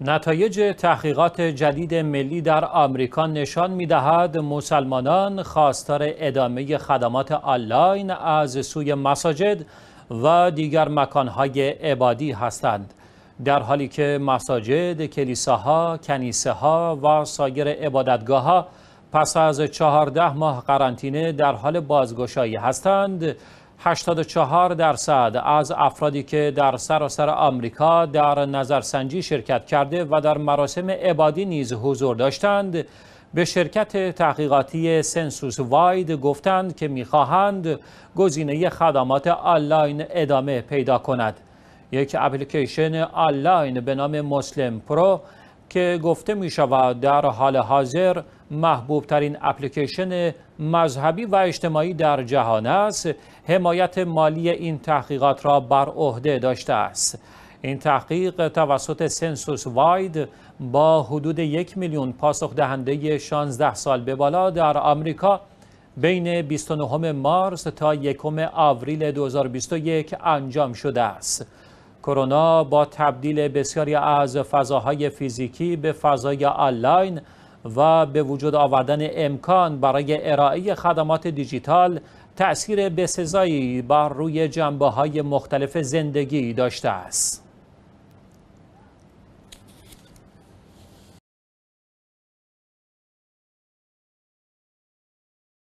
نتایج تحقیقات جدید ملی در آمریکا نشان می مسلمانان خواستار ادامه خدمات آنلاین از سوی مساجد و دیگر مکانهای عبادی هستند در حالی که مساجد، کلیساها، کنیسه ها و سایر عبادتگاه ها پس از چهارده ماه قرنطینه در حال بازگشایی هستند 84 درصد از افرادی که در سراسر آمریکا در نظرسنجی شرکت کرده و در مراسم عبادی نیز حضور داشتند به شرکت تحقیقاتی سنسوس واید گفتند که میخواهند گزینه خدمات آنلاین ادامه پیدا کند یک اپلیکیشن آنلاین به نام مسلم پرو که گفته می شود در حال حاضر محبوب ترین اپلیکیشن مذهبی و اجتماعی در جهان است حمایت مالی این تحقیقات را بر عهده داشته است این تحقیق توسط سنسوس واید با حدود یک میلیون پاسخ دهنده 16 سال به بالا در آمریکا بین 29 مارس تا 1 آوریل 2021 انجام شده است. کرونا با تبدیل بسیاری از فضاهای فیزیکی به فضای آنلاین و به وجود آوردن امکان برای ارائه خدمات دیجیتال تأثیر بسزایی بر روی جنبه های مختلف زندگی داشته است.